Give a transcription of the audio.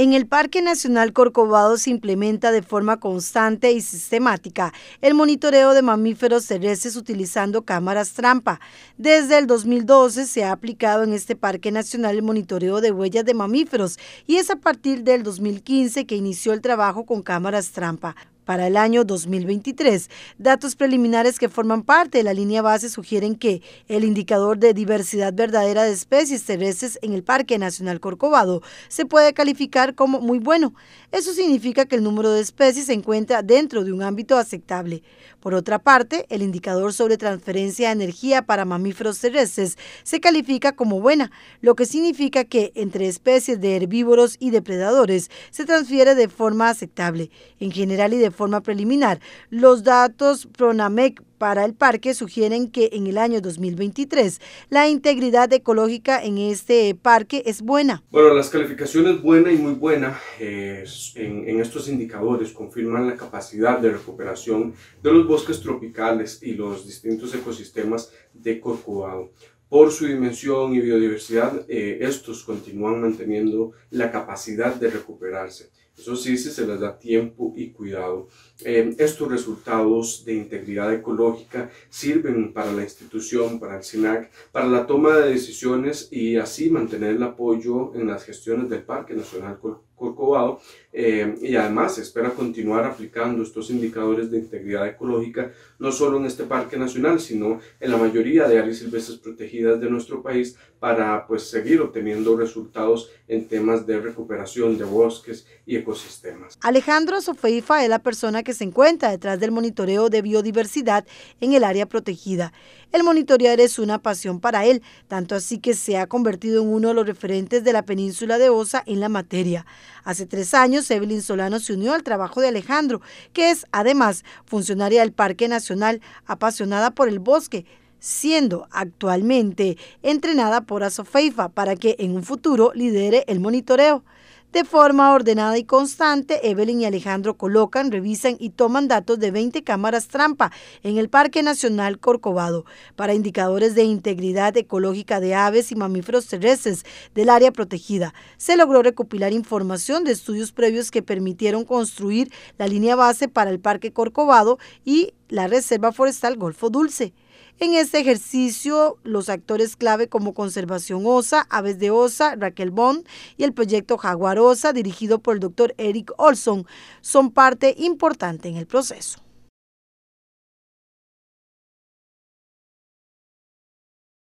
En el Parque Nacional Corcovado se implementa de forma constante y sistemática el monitoreo de mamíferos terrestres utilizando cámaras trampa. Desde el 2012 se ha aplicado en este Parque Nacional el monitoreo de huellas de mamíferos y es a partir del 2015 que inició el trabajo con cámaras trampa para el año 2023. Datos preliminares que forman parte de la línea base sugieren que el indicador de diversidad verdadera de especies terrestres en el Parque Nacional Corcovado se puede calificar como muy bueno. Eso significa que el número de especies se encuentra dentro de un ámbito aceptable. Por otra parte, el indicador sobre transferencia de energía para mamíferos terrestres se califica como buena, lo que significa que entre especies de herbívoros y depredadores se transfiere de forma aceptable. En general y de forma preliminar. Los datos PRONAMEC para el parque sugieren que en el año 2023 la integridad ecológica en este parque es buena. Bueno, las calificaciones buena y muy buena eh, en, en, estos indicadores confirman la capacidad de recuperación de los bosques tropicales y los distintos ecosistemas de Corcovado por su dimensión y biodiversidad, eh, estos continúan manteniendo la capacidad de recuperarse. Eso sí, si se les da tiempo y cuidado. Eh, estos resultados de integridad ecológica sirven para la institución, para el SINAC, para la toma de decisiones y así mantener el apoyo en las gestiones del Parque Nacional Colón. Corcovado eh, y además espera continuar aplicando estos indicadores de integridad ecológica no solo en este parque nacional sino en la mayoría de áreas silvestres protegidas de nuestro país para pues seguir obteniendo resultados en temas de recuperación de bosques y ecosistemas. Alejandro Sofeifa es la persona que se encuentra detrás del monitoreo de biodiversidad en el área protegida. El monitorear es una pasión para él, tanto así que se ha convertido en uno de los referentes de la península de Osa en la materia. Hace tres años, Evelyn Solano se unió al trabajo de Alejandro, que es además funcionaria del Parque Nacional, apasionada por el bosque siendo actualmente entrenada por Asofeifa para que en un futuro lidere el monitoreo. De forma ordenada y constante, Evelyn y Alejandro colocan, revisan y toman datos de 20 cámaras trampa en el Parque Nacional Corcovado para indicadores de integridad ecológica de aves y mamíferos terrestres del área protegida. Se logró recopilar información de estudios previos que permitieron construir la línea base para el Parque Corcovado y la Reserva Forestal Golfo Dulce. En este ejercicio, los actores clave como Conservación Osa, Aves de Osa, Raquel Bond y el proyecto Jaguar Osa, dirigido por el doctor Eric Olson, son parte importante en el proceso.